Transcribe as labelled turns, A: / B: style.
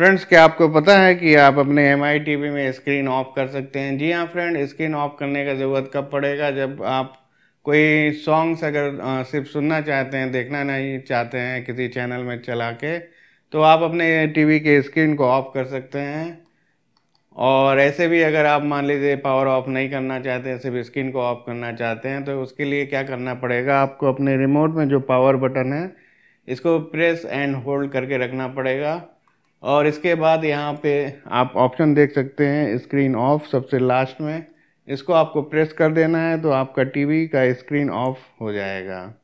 A: friends क्या आपको पता है कि आप अपने एम आई टी वी में स्क्रीन ऑफ कर सकते हैं जी हाँ फ्रेंड स्क्रीन ऑफ करने का ज़रूरत कब पड़ेगा जब आप कोई सॉन्ग्स अगर सिर्फ सुनना चाहते हैं देखना नहीं चाहते हैं किसी चैनल में चला के तो आप अपने टीवी के स्क्रीन को ऑफ कर सकते हैं और ऐसे भी अगर आप मान लीजिए पावर ऑफ नहीं करना चाहते हैं सिर्फ स्क्रीन को ऑफ करना चाहते हैं तो उसके लिए क्या करना पड़ेगा आपको अपने रिमोट में जो पावर बटन है इसको प्रेस एंड होल्ड करके रखना पड़ेगा और इसके बाद यहाँ पे आप ऑप्शन देख सकते हैं स्क्रीन ऑफ सबसे लास्ट में इसको आपको प्रेस कर देना है तो आपका टीवी का स्क्रीन ऑफ हो जाएगा